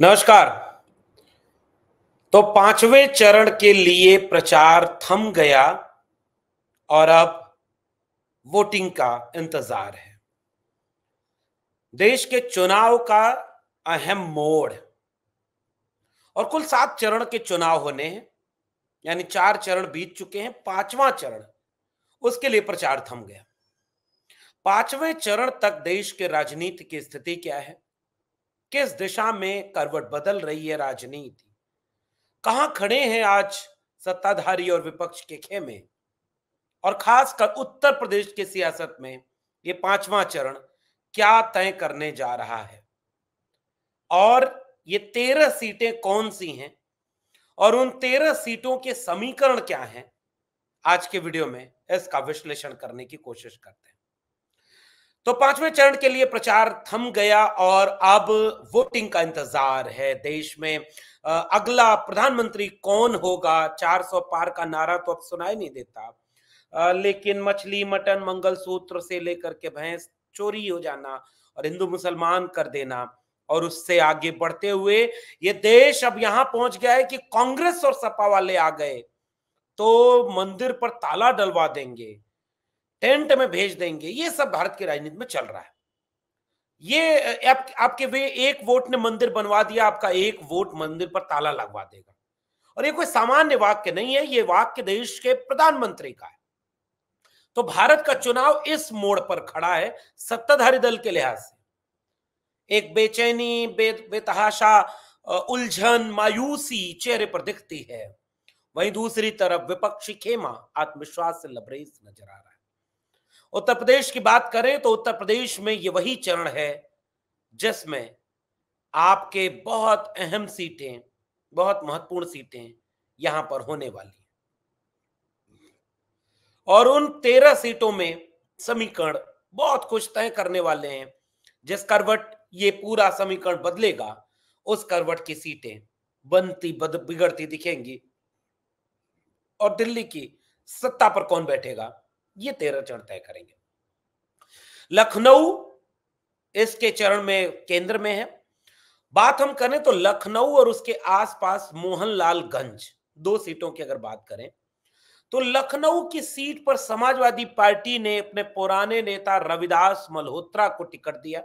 नमस्कार तो पांचवें चरण के लिए प्रचार थम गया और अब वोटिंग का इंतजार है देश के चुनाव का अहम मोड़ और कुल सात चरण के चुनाव होने हैं यानी चार चरण बीत चुके हैं पांचवा चरण उसके लिए प्रचार थम गया पांचवें चरण तक देश के राजनीति की स्थिति क्या है किस दिशा में करवट बदल रही है राजनीति कहा खड़े हैं आज सत्ताधारी और विपक्ष के खेमे और खासकर उत्तर प्रदेश के सियासत में ये पांचवा चरण क्या तय करने जा रहा है और ये तेरह सीटें कौन सी हैं और उन तेरह सीटों के समीकरण क्या हैं आज के वीडियो में इसका विश्लेषण करने की कोशिश करते हैं तो पांचवें चरण के लिए प्रचार थम गया और अब वोटिंग का इंतजार है देश में अगला प्रधानमंत्री कौन होगा 400 पार का नारा तो अब सुनाई नहीं देता लेकिन मछली मटन मंगलसूत्र से लेकर के भैंस चोरी हो जाना और हिंदू मुसलमान कर देना और उससे आगे बढ़ते हुए ये देश अब यहां पहुंच गया है कि कांग्रेस और सपा वाले आ गए तो मंदिर पर ताला डलवा देंगे टेंट में भेज देंगे ये सब भारत की राजनीति में चल रहा है ये आप, आपके वे एक वोट ने मंदिर बनवा दिया आपका एक वोट मंदिर पर ताला लगवा देगा और ये कोई सामान्य वाक्य नहीं है ये वाक्य देश के प्रधानमंत्री का है तो भारत का चुनाव इस मोड़ पर खड़ा है सत्ताधारी दल के लिहाज से एक बेचैनी बे, बेतहाशा उलझन मायूसी चेहरे पर दिखती है वहीं दूसरी तरफ विपक्षी खेमा आत्मविश्वास से लबरेज नजर आ रहा है उत्तर प्रदेश की बात करें तो उत्तर प्रदेश में ये वही चरण है जिसमें आपके बहुत अहम सीटें बहुत महत्वपूर्ण सीटें यहां पर होने वाली हैं और उन तेरह सीटों में समीकरण बहुत कुछ तय करने वाले हैं जिस करवट ये पूरा समीकरण बदलेगा उस करवट की सीटें बनती बद बिगड़ती दिखेंगी और दिल्ली की सत्ता पर कौन बैठेगा ये तेरह चरण तय करेंगे लखनऊ इसके चरण में केंद्र में है बात हम करें तो लखनऊ और उसके आसपास मोहनलालगंज दो सीटों की अगर बात करें तो लखनऊ की सीट पर समाजवादी पार्टी ने अपने पुराने नेता रविदास मल्होत्रा को टिकट दिया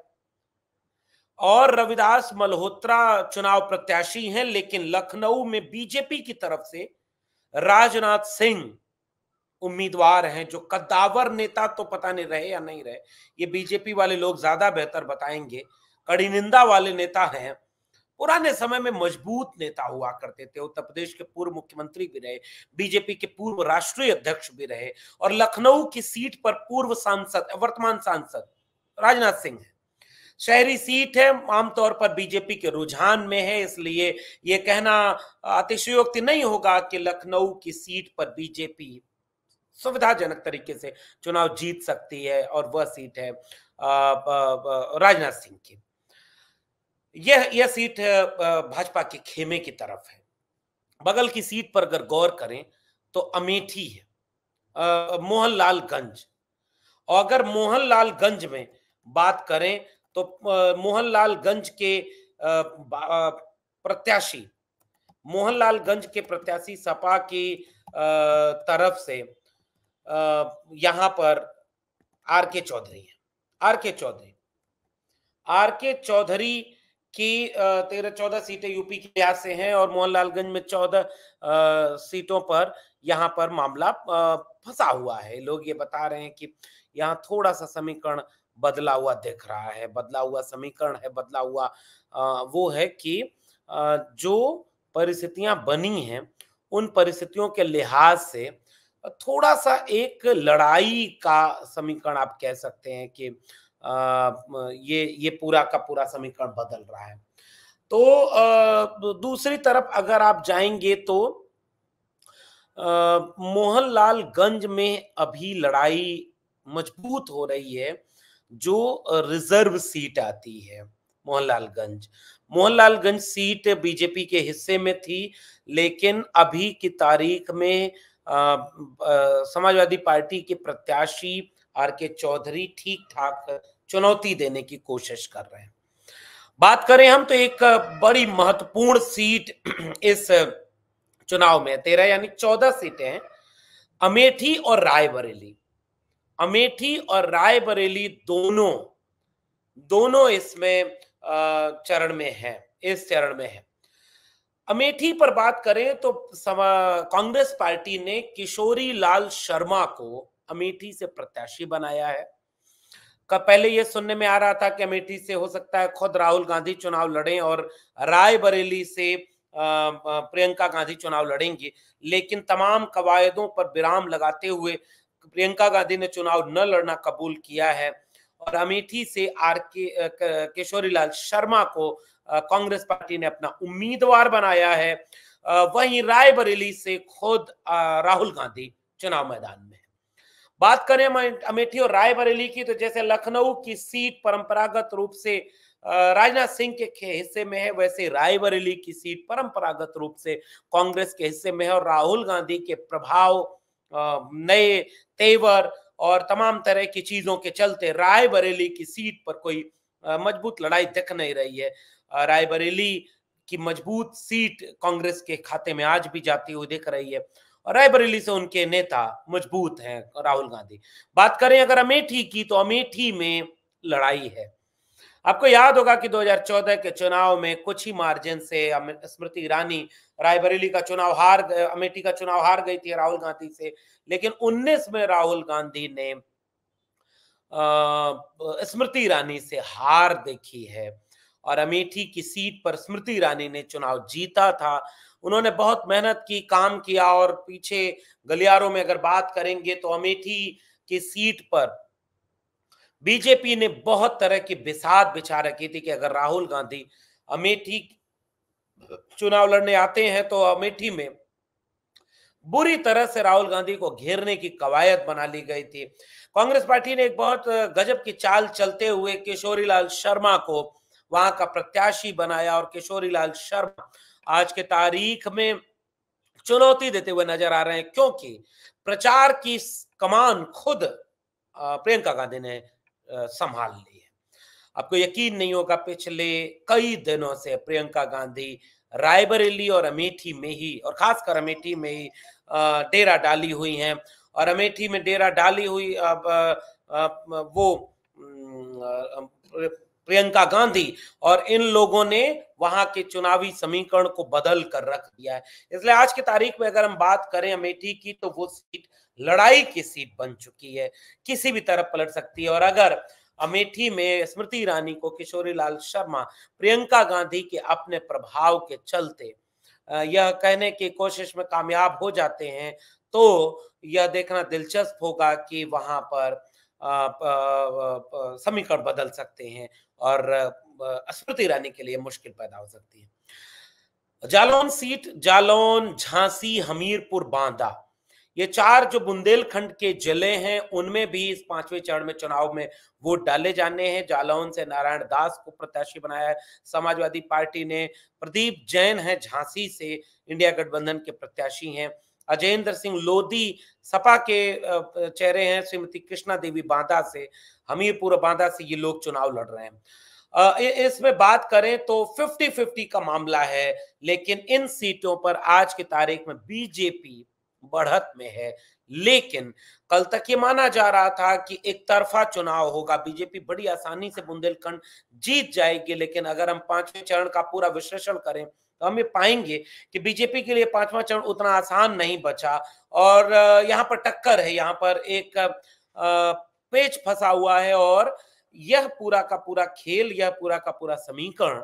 और रविदास मल्होत्रा चुनाव प्रत्याशी हैं लेकिन लखनऊ में बीजेपी की तरफ से राजनाथ सिंह उम्मीदवार हैं जो कद्दावर नेता तो पता नहीं रहे या नहीं रहे ये बीजेपी वाले लोग ज्यादा बेहतर बताएंगे कड़ी निंदा वाले नेता हैं पुराने समय में मजबूत नेता हुआ करते थे उत्तर प्रदेश के पूर्व मुख्यमंत्री भी रहे बीजेपी के पूर्व राष्ट्रीय अध्यक्ष भी रहे और लखनऊ की सीट पर पूर्व सांसद वर्तमान सांसद राजनाथ सिंह है शहरी सीट है आमतौर पर बीजेपी के रुझान में है इसलिए ये कहना अतिशयोक्ति नहीं होगा कि लखनऊ की सीट पर बीजेपी सुविधाजनक तरीके से चुनाव जीत सकती है और वह सीट है राजनाथ सिंह की यह यह सीट भाजपा के खेमे की तरफ है बगल की सीट पर अगर गौर करें तो अमेठी है मोहनलालगंज और अगर मोहनलालगंज में बात करें तो मोहनलालगंज के प्रत्याशी मोहनलालगंज के प्रत्याशी सपा की तरफ से यहां पर आर के चौधरी है आर के चौधरी आर के चौधरी की तेरह चौदह सीटें यूपी के लिहाज से हैं और मोहनलालगंज में चौदह सीटों पर यहां पर मामला फंसा हुआ है लोग ये बता रहे हैं कि यहाँ थोड़ा सा समीकरण बदला हुआ दिख रहा है बदला हुआ समीकरण है बदला हुआ वो है कि जो परिस्थितियां बनी हैं उन परिस्थितियों के लिहाज से थोड़ा सा एक लड़ाई का समीकरण आप कह सकते हैं कि ये ये पूरा का पूरा समीकरण बदल रहा है तो दूसरी तरफ अगर आप जाएंगे तो मोहनलालगंज में अभी लड़ाई मजबूत हो रही है जो रिजर्व सीट आती है मोहनलालगंज मोहनलालगंज सीट बीजेपी के हिस्से में थी लेकिन अभी की तारीख में समाजवादी पार्टी के प्रत्याशी आर के चौधरी ठीक ठाक चुनौती देने की कोशिश कर रहे हैं बात करें हम तो एक बड़ी महत्वपूर्ण सीट इस चुनाव में तेरह यानी चौदह सीटें हैं अमेठी और रायबरेली अमेठी और रायबरेली दोनों दोनों इसमें चरण में है इस चरण में है अमेठी पर बात करें तो कांग्रेस पार्टी ने किशोरी लाल शर्मा को अमेठी से प्रत्याशी बनाया है का पहले यह सुनने में आ रहा था कि अमेठी से हो सकता है खुद राहुल गांधी चुनाव लड़ें और रायबरेली से प्रियंका गांधी चुनाव लड़ेंगी लेकिन तमाम कवायदों पर विराम लगाते हुए प्रियंका गांधी ने चुनाव न लड़ना कबूल किया है और अमेठी से आर के किशोरी लाल शर्मा को कांग्रेस पार्टी ने अपना उम्मीदवार बनाया है वहीं रायबरेली से खुद राहुल गांधी चुनाव मैदान में बात करें अमेठी और रायबरेली की तो जैसे लखनऊ की सीट परंपरागत रूप से राजनाथ सिंह के हिस्से में है वैसे रायबरेली की सीट परंपरागत रूप से कांग्रेस के हिस्से में है और राहुल गांधी के प्रभाव नए तेवर और तमाम तरह की चीजों के चलते रायबरेली की सीट पर कोई मजबूत लड़ाई दिख नहीं रही है रायबरेली की मजबूत सीट कांग्रेस के खाते में आज भी जाती हुई दिख रही है और रायबरेली से उनके नेता मजबूत हैं राहुल गांधी बात करें अगर अमेठी की तो अमेठी में लड़ाई है आपको याद होगा कि 2014 के चुनाव में कुछ ही मार्जिन से स्मृति ईरानी रायबरेली का चुनाव हार अमेठी का चुनाव हार गई थी राहुल गांधी से लेकिन 19 में राहुल गांधी ने स्मृति ईरानी से हार देखी है और अमेठी की सीट पर स्मृति ईरानी ने चुनाव जीता था उन्होंने बहुत मेहनत की काम किया और पीछे गलियारों में अगर बात करेंगे तो अमेठी की सीट पर बीजेपी ने बहुत तरह की बिसात बिछा रखी थी कि अगर राहुल गांधी अमेठी चुनाव लड़ने आते हैं तो अमेठी में बुरी तरह से राहुल गांधी को घेरने की कवायद बना ली गई थी कांग्रेस पार्टी ने एक बहुत गजब की चाल चलते हुए किशोरीलाल शर्मा को वहां का प्रत्याशी बनाया और किशोरी लाल शर्मा आज के तारीख में चुनौती देते हुए नजर आ रहे हैं क्योंकि प्रचार की कमान खुद प्रियंका गांधी ने संभाल ली है आपको यकीन नहीं होगा पिछले कई दिनों से प्रियंका गांधी रायबरेली और अमेठी में ही और खासकर अमेठी में ही डेरा डाली हुई हैं और अमेठी में डेरा डाली हुई अब वो प्रियंका गांधी और इन लोगों ने वहां के चुनावी समीकरण को बदल कर रख दिया है इसलिए आज की तारीख में अगर हम बात करें अमेठी की तो वो सीट लड़ाई की सीट बन चुकी है किसी भी तरफ पलट सकती है और अगर अमेठी में स्मृति ईरानी को किशोरी लाल शर्मा प्रियंका गांधी के अपने प्रभाव के चलते यह कहने की कोशिश में कामयाब हो जाते हैं तो यह देखना दिलचस्प होगा कि वहां पर समीकरण बदल सकते हैं और स्मृति ईरानी के लिए मुश्किल पैदा हो सकती है जालौन सीट जालौन झांसी हमीरपुर बांदा ये चार जो बुंदेलखंड के जिले हैं उनमें भी इस पांचवें चरण में चुनाव में वोट डाले जाने हैं जालौन से नारायण दास को प्रत्याशी बनाया है समाजवादी पार्टी ने प्रदीप जैन है झांसी से इंडिया गठबंधन के प्रत्याशी हैं अजेंद्र सिंह लोधी सपा के चेहरे हैं श्रीमती कृष्णा देवी बांदा से हम ही पूरा बांधा से ये लोग चुनाव लड़ रहे हैं इसमें बात करें तो 50-50 का मामला है लेकिन इन सीटों पर आज की तारीख में बीजेपी बढ़त में है लेकिन कल तक ये माना जा रहा था कि एक तरफा चुनाव होगा बीजेपी बड़ी आसानी से बुंदेलखंड जीत जाएगी लेकिन अगर हम पांचवें चरण का पूरा विश्लेषण करें तो हम ये पाएंगे कि बीजेपी के लिए पांचवा चरण उतना आसान नहीं बचा और यहाँ पर टक्कर है यहाँ पर एक पेच फंसा हुआ है और यह पूरा का पूरा खेल यह पूरा का पूरा समीकरण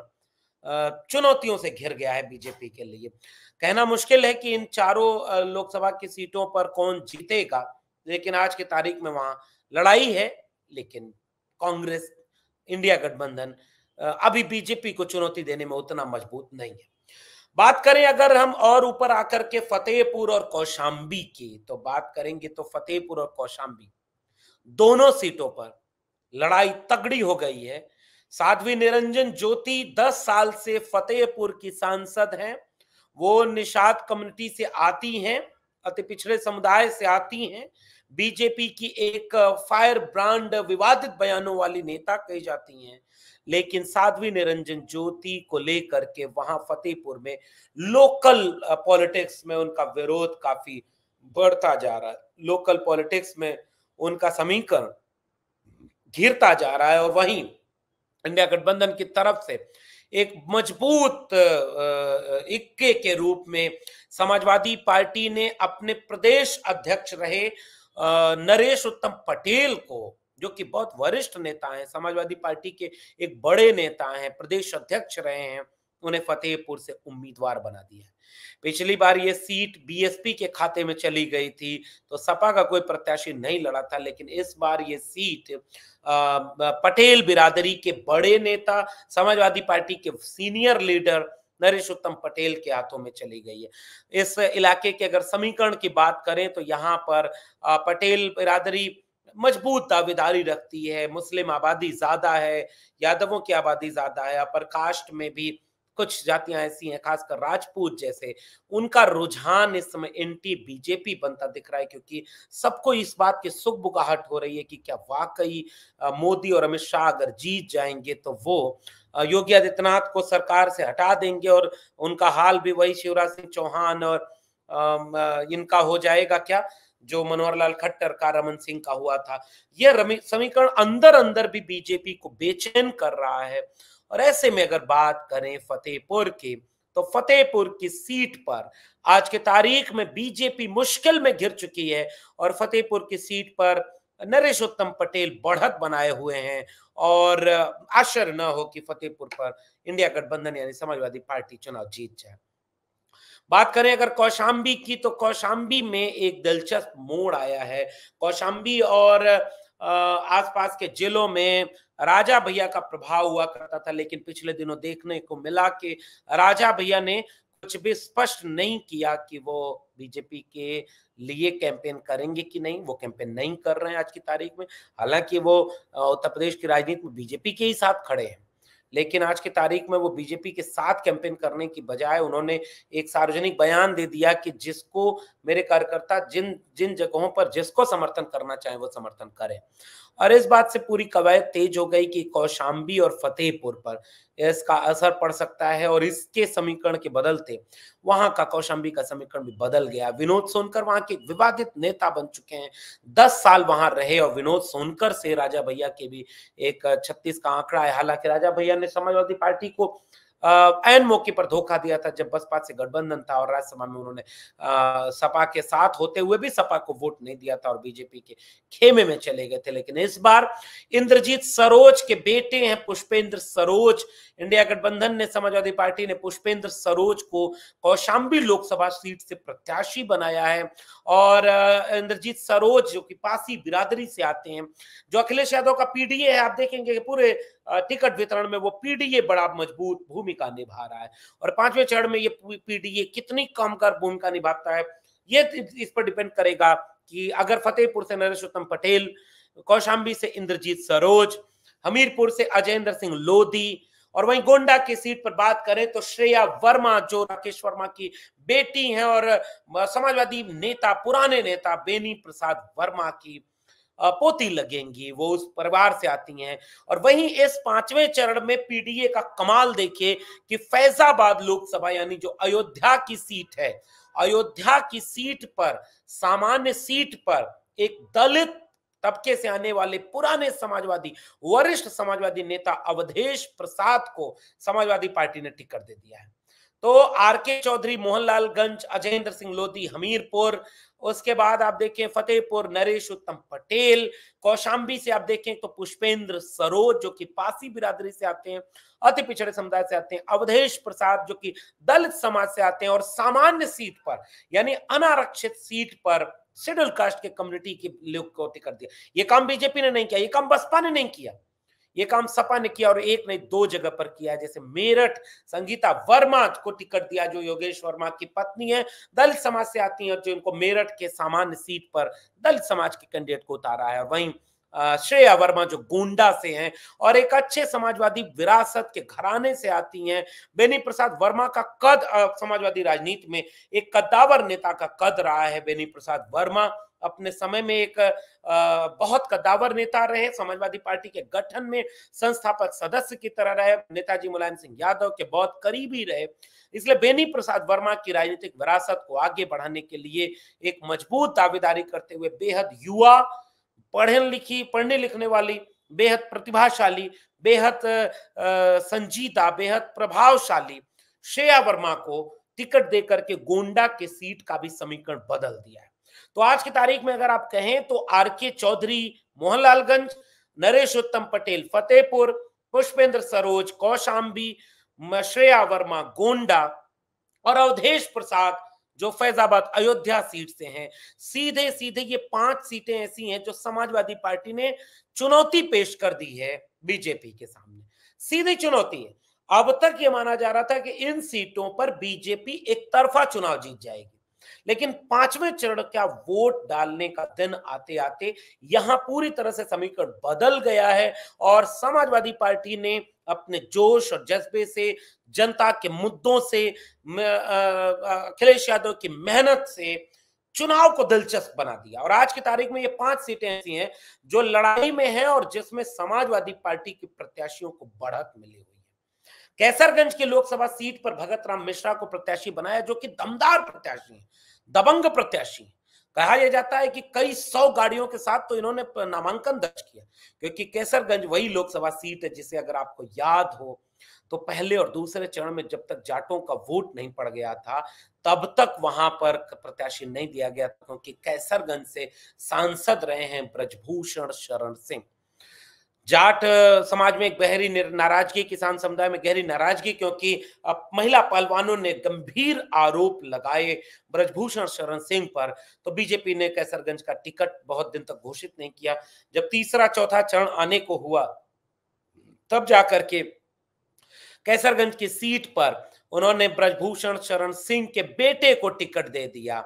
चुनौतियों से घिर गया है बीजेपी के लिए कहना मुश्किल है कि इन चारों लोकसभा की सीटों पर कौन जीतेगा लेकिन आज की तारीख में वहां लड़ाई है लेकिन कांग्रेस इंडिया गठबंधन अभी बीजेपी को चुनौती देने में उतना मजबूत नहीं है बात करें अगर हम और ऊपर आकर के फतेहपुर और कौशाम्बी की तो बात करेंगे तो फतेहपुर और कौशाम्बी दोनों सीटों पर लड़ाई तगड़ी हो गई है साध्वी निरंजन ज्योति 10 साल से फतेहपुर की सांसद हैं वो निषाद कम्युनिटी से आती हैं अति पिछड़े समुदाय से आती हैं बीजेपी की एक फायर ब्रांड विवादित बयानों वाली नेता कही जाती हैं लेकिन साध्वी निरंजन ज्योति को लेकर के वहां फतेहपुर में लोकल पॉलिटिक्स में उनका विरोध काफी बढ़ता जा रहा है लोकल पॉलिटिक्स में उनका समीकरण घिरता जा रहा है और वहीं इंडिया गठबंधन की तरफ से एक मजबूत इक्के के रूप में समाजवादी पार्टी ने अपने प्रदेश अध्यक्ष रहे नरेश उत्तम पटेल को जो कि बहुत वरिष्ठ नेता हैं समाजवादी पार्टी के एक बड़े नेता हैं प्रदेश अध्यक्ष रहे हैं उन्हें फतेहपुर से उम्मीदवार बना दिया पिछली बार ये सीट बीएसपी के खाते में चली गई थी तो सपा का कोई प्रत्याशी नहीं लड़ा था लेकिन इस बार ये सीट पटेल बिरादरी के बड़े नेता समाजवादी पार्टी के सीनियर लीडर नरेश उत्तम पटेल के हाथों में चली गई है इस इलाके के अगर समीकरण की बात करें तो यहाँ पर पटेल बिरादरी मजबूत दावेदारी रखती है मुस्लिम आबादी ज्यादा है यादवों की आबादी ज्यादा है अपर कास्ट में भी कुछ जातियां ऐसी हैं खासकर राजपूत जैसे उनका रुझान इस समय एंटी बीजेपी बनता दिख रहा है क्योंकि सबको इस बात की सुखबुगाहट हो रही है कि क्या वाकई मोदी और अमित शाह अगर जीत जाएंगे तो वो योगी आदित्यनाथ को सरकार से हटा देंगे और उनका हाल भी वही शिवराज सिंह चौहान और इनका हो जाएगा क्या जो मनोहर लाल खट्टर का रमन सिंह का हुआ था यह समीकरण अंदर अंदर भी बीजेपी को बेचैन कर रहा है और ऐसे में अगर बात करें फतेहपुर की तो फतेहपुर की सीट पर आज के तारीख में बीजेपी मुश्किल में घिर चुकी है और फतेहपुर की सीट पर नरेश उत्तम पटेल बढ़त बनाए हुए हैं और आश्चर्य न हो कि फतेहपुर पर इंडिया गठबंधन यानी समाजवादी पार्टी चुनाव जीत जाए बात करें अगर कौशाम्बी की तो कौशाम्बी में एक दिलचस्प मोड़ आया है कौशाम्बी और आसपास के जिलों में राजा भैया का प्रभाव हुआ करता था लेकिन पिछले दिनों देखने को मिला कि राजा भैया ने कुछ भी स्पष्ट नहीं किया कि वो बीजेपी के लिए कैंपेन करेंगे कि नहीं वो कैंपेन नहीं कर रहे हैं आज की तारीख में हालांकि वो उत्तर प्रदेश की राजनीति में बीजेपी के ही साथ खड़े हैं लेकिन आज की तारीख में वो बीजेपी के साथ कैंपेन करने की बजाय उन्होंने एक सार्वजनिक बयान दे दिया कि जिसको मेरे कार्यकर्ता जिन जिन जगहों पर जिसको समर्थन करना चाहे वो समर्थन करें और इस बात से पूरी कवायद तेज हो गई कि कौशाम्बी और फतेहपुर पर इसका असर पड़ सकता है और इसके समीकरण के बदलते वहां का कौशाम्बी का समीकरण भी बदल गया विनोद सोनकर वहां के विवादित नेता बन चुके हैं दस साल वहां रहे और विनोद सोनकर से राजा भैया के भी एक छत्तीस का आंकड़ा है हालांकि राजा भैया ने समाजवादी पार्टी को एन मौके पर धोखा दिया था जब बसपा से गठबंधन था और राज्यसभा में उन्होंने सपा के साथ होते हुए भी सपा को वोट नहीं दिया था और बीजेपी के खेमे में चले गए थे लेकिन इस बार इंद्रजीत सरोज के बेटे हैं पुष्पेंद्र सरोज इंडिया गठबंधन ने समाजवादी पार्टी ने पुष्पेंद्र सरोज को कौशाम्बी लोकसभा सीट से प्रत्याशी बनाया है और इंद्रजीत सरोज जो कि पासी बिरादरी से आते हैं जो अखिलेश यादव का पीडीए है आप देखेंगे पूरे टिकट वितरण में वो पीडीए बड़ा मजबूत भूमिका निभा रहा है और पांचवें चरण में ये पीडीए कितनी कामगार भूमिका निभाता है ये इस पर डिपेंड करेगा कि अगर फतेहपुर से नरेशोत्तम पटेल कौशाम्बी से इंद्रजीत सरोज हमीरपुर से अजेंद्र सिंह लोधी और वहीं गोंडा की सीट पर बात करें तो श्रेया वर्मा जो राकेश वर्मा की बेटी हैं और समाजवादी नेता पुराने नेता बेनी प्रसाद वर्मा की पोती लगेंगी वो उस परिवार से आती हैं और वहीं इस पांचवें चरण में पीडीए का कमाल देखिए कि फैजाबाद लोकसभा यानी जो अयोध्या की सीट है अयोध्या की सीट पर सामान्य सीट पर एक दलित तबके से आने वाले पुराने समाजवादी वरिष्ठ समाजवादी नेता अवधेश प्रसाद को समाजवादी पार्टी ने टिकट दे दिया है तो आर के चौधरी मोहनलालगंज अजेंद्र सिंह लोधी हमीरपुर उसके बाद आप देखें फतेहपुर नरेश उत्तम पटेल कौशाम्बी से आप देखें तो पुष्पेंद्र सरोज जो कि पासी बिरादरी से आते हैं अति पिछड़े समुदाय से आते हैं अवधेश प्रसाद जो कि दलित समाज से आते हैं और सामान्य सीट पर यानी अनारक्षित सीट पर शेड्यूल कास्ट के कम्युनिटी के लोग को कर दिया ये काम बीजेपी ने नहीं किया ये काम बसपा ने नहीं किया ये काम सपा ने किया और एक नहीं दो जगह पर किया जैसे मेरठ संगीता वर्मा को टिकट दिया जो योगेश वर्मा की पत्नी है दलित समाज से आती है और जो इनको मेरठ के सामान्य सीट पर दलित समाज के कैंडिडेट को उतारा है वहीं श्रेया वर्मा जो गोंडा से हैं और एक अच्छे समाजवादी विरासत के घराने से आती हैं बेनी प्रसाद वर्मा का कद समाजवादी राजनीति में एक कद्दावर नेता का कद रहा है बेनी प्रसाद वर्मा अपने समय में एक बहुत कदावर नेता रहे समाजवादी पार्टी के गठन में संस्थापक सदस्य की तरह रहे नेताजी मुलायम सिंह यादव के बहुत करीबी रहे इसलिए बेनी प्रसाद वर्मा की राजनीतिक विरासत को आगे बढ़ाने के लिए एक मजबूत दावेदारी करते हुए बेहद युवा पढ़े लिखी पढ़ने लिखने वाली बेहद प्रतिभाशाली बेहद संजीदा बेहद प्रभावशाली श्रेया वर्मा को टिकट देकर के गोंडा के सीट का भी समीकरण बदल दिया है तो आज की तारीख में अगर आप कहें तो आर के चौधरी मोहनलालगंज नरेश उत्तम पटेल फतेहपुर पुष्पेंद्र सरोज कौशाम्बी श्रेया वर्मा गोंडा और अवधेश प्रसाद जो फैजाबाद अयोध्या सीट से हैं सीधे सीधे ये पांच सीटें ऐसी हैं जो समाजवादी पार्टी ने चुनौती पेश कर दी है बीजेपी के सामने सीधी चुनौती है अब तक ये माना जा रहा था कि इन सीटों पर बीजेपी एक तरफा चुनाव जीत जाएगी लेकिन पांचवें चरण का वोट डालने का दिन आते आते यहां पूरी तरह से समीकरण बदल गया है और समाजवादी पार्टी ने अपने जोश और जज्बे से जनता के मुद्दों से अखिलेश यादव की मेहनत से चुनाव को दिलचस्प बना दिया और आज की तारीख में ये पांच सीटें ऐसी हैं जो लड़ाई में हैं और जिसमें समाजवादी पार्टी के प्रत्याशियों को बढ़त मिली हुई है कैसरगंज की लोकसभा सीट पर भगत राम मिश्रा को प्रत्याशी बनाया जो कि दमदार प्रत्याशी है दबंग प्रत्याशी कहा यह जाता है कि कई सौ गाड़ियों के साथ तो इन्होंने नामांकन दर्ज किया क्योंकि केसरगंज वही लोकसभा सीट है जिसे अगर आपको याद हो तो पहले और दूसरे चरण में जब तक जाटों का वोट नहीं पड़ गया था तब तक वहां पर प्रत्याशी नहीं दिया गया क्योंकि कैसरगंज से सांसद रहे हैं ब्रजभूषण शरण सिंह जाट समाज में गहरी नाराजगी किसान समुदाय में गहरी नाराजगी क्योंकि महिला पहलवानों ने गंभीर आरोप लगाए ब्रजभूषण शरण सिंह पर तो बीजेपी ने कैसरगंज का टिकट बहुत दिन तक घोषित नहीं किया जब तीसरा चौथा चरण आने को हुआ तब जाकर के कैसरगंज की सीट पर उन्होंने ब्रजभूषण शरण सिंह के बेटे को टिकट दे दिया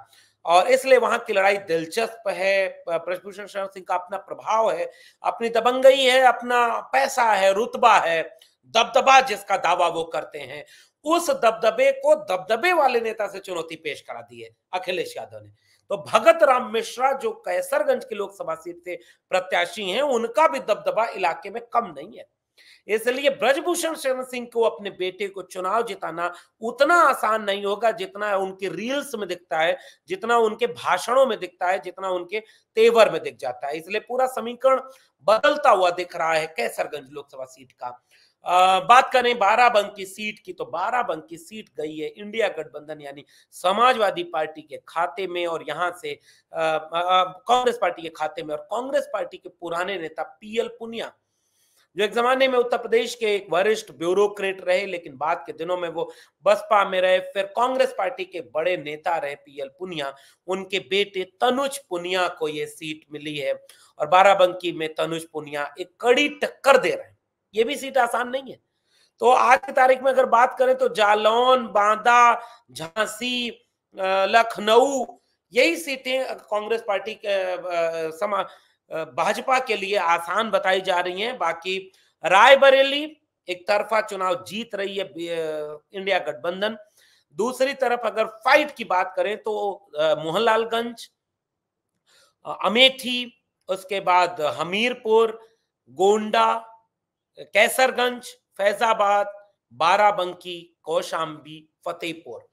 और इसलिए वहां की लड़ाई दिलचस्प है ब्रजभूषण शरण सिंह का अपना प्रभाव है अपनी दबंगई है अपना पैसा है रुतबा है दबदबा जिसका दावा वो करते हैं उस दबदबे को दबदबे वाले नेता से चुनौती पेश करा दी है अखिलेश यादव ने तो भगत राम मिश्रा जो कैसरगंज की लोकसभा सीट से प्रत्याशी हैं उनका भी दबदबा इलाके में कम नहीं है इसलिए ब्रजभूषण शरण सिंह को अपने बेटे को चुनाव जिताना उतना आसान नहीं होगा जितना उनके रील्स में दिखता है जितना उनके भाषणों में दिखता है जितना उनके तेवर में दिख जाता है इसलिए पूरा समीकरण बदलता हुआ दिख रहा है कैसरगंज लोकसभा सीट का आ, बात करें बाराबंकी सीट की तो बाराबंकी सीट गई है इंडिया गठबंधन यानी समाजवादी पार्टी के खाते में और यहां से कांग्रेस पार्टी के खाते में और कांग्रेस पार्टी के पुराने नेता पीएल पुनिया जो एक जमाने में उत्तर प्रदेश के एक वरिष्ठ ब्यूरोक्रेट रहे लेकिन बाद के दिनों में वो बसपा में रहे फिर कांग्रेस पार्टी के बड़े नेता रहे पीएल पुनिया उनके बेटे तनुज पुनिया को ये सीट मिली है और बाराबंकी में तनुज पुनिया एक कड़ी टक्कर दे रहे हैं ये भी सीट आसान नहीं है तो आज की तारीख में अगर बात करें तो जालौन बांदा झांसी लखनऊ यही सीटें कांग्रेस पार्टी के समा भाजपा के लिए आसान बताई जा रही है बाकी रायबरेली एक तरफा चुनाव जीत रही है इंडिया गठबंधन दूसरी तरफ अगर फाइट की बात करें तो मोहनलालगंज अमेठी उसके बाद हमीरपुर गोंडा कैसरगंज फैजाबाद बाराबंकी कौशाम्बी फतेहपुर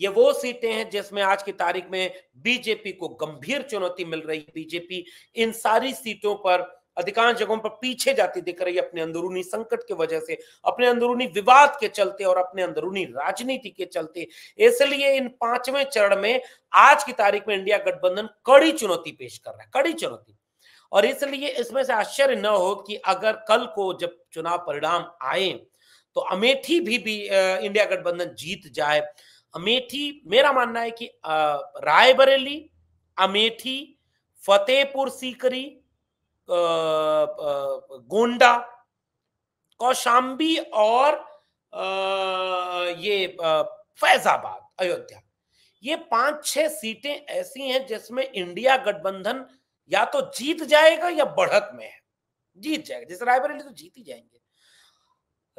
ये वो सीटें हैं जिसमें आज की तारीख में बीजेपी को गंभीर चुनौती मिल रही है बीजेपी इन सारी सीटों पर अधिकांश जगहों पर पीछे जाती दिख रही है अपने अंदरूनी संकट के वजह से अपने अंदरूनी विवाद के चलते और अपने अंदरूनी राजनीति के चलते इसलिए इन पांचवें चरण में आज की तारीख में इंडिया गठबंधन कड़ी चुनौती पेश कर रहा है कड़ी चुनौती और इसलिए इसमें से आश्चर्य न हो कि अगर कल को जब चुनाव परिणाम आए तो अमेठी भी, भी इंडिया गठबंधन जीत जाए अमेठी मेरा मानना है कि रायबरेली अमेठी फतेहपुर सीकरी गोंडा कौशाम्बी और ये फैजाबाद अयोध्या ये पांच छह सीटें ऐसी हैं जिसमें इंडिया गठबंधन या तो जीत जाएगा या बढ़त में है जीत जाएगा जैसे रायबरेली तो जीत ही जाएंगे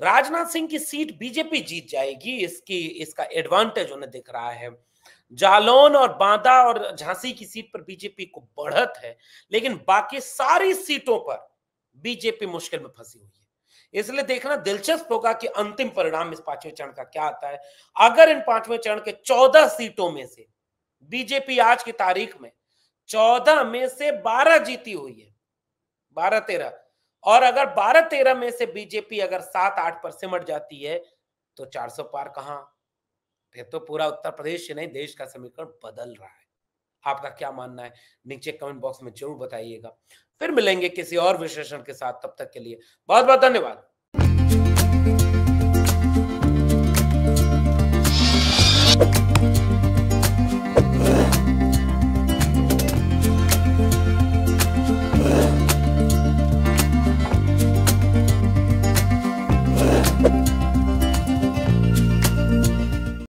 राजनाथ सिंह की सीट बीजेपी जीत जाएगी इसकी इसका एडवांटेज उन्हें दिख रहा है जालौन और बांदा और झांसी की सीट पर बीजेपी को बढ़त है लेकिन बाकी सारी सीटों पर बीजेपी मुश्किल में फंसी हुई है इसलिए देखना दिलचस्प होगा कि अंतिम परिणाम इस पांचवें चरण का क्या आता है अगर इन पांचवें चरण के चौदह सीटों में से बीजेपी आज की तारीख में चौदह में से बारह जीती हुई है बारह तेरह और अगर बारह तेरह में से बीजेपी अगर सात आठ पर सिमट जाती है तो चार सौ पार कहां फिर तो पूरा उत्तर प्रदेश नहीं देश का समीकरण बदल रहा है आपका क्या मानना है नीचे कमेंट बॉक्स में जरूर बताइएगा फिर मिलेंगे किसी और विश्लेषण के साथ तब तक के लिए बहुत बहुत धन्यवाद